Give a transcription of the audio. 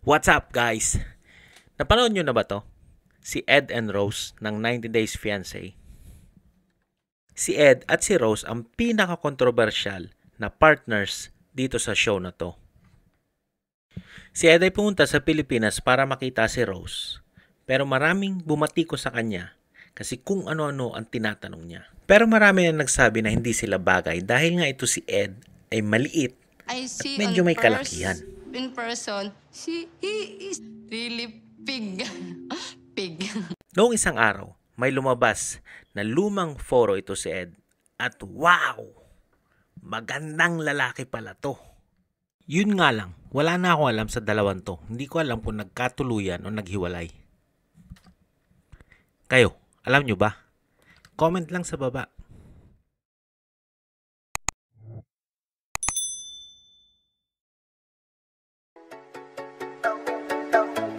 What's up guys? Napanood nyo na ba to? Si Ed and Rose ng 90 Days Fiancé. Si Ed at si Rose ang pinaka-controversial na partners dito sa show na to. Si Ed ay pumunta sa Pilipinas para makita si Rose. Pero maraming bumatiko sa kanya kasi kung ano-ano ang tinatanong niya. Pero marami na nagsabi na hindi sila bagay dahil nga ito si Ed ay maliit at medyo may kalakihan in person, she, he is really pig. pig. Noong isang araw, may lumabas na lumang foro ito si Ed. At wow! Magandang lalaki pala to. Yun nga lang, wala na ako alam sa dalawang to. Hindi ko alam kung nagkatuluyan o naghiwalay. Kayo, alam nyo ba? Comment lang sa baba. you.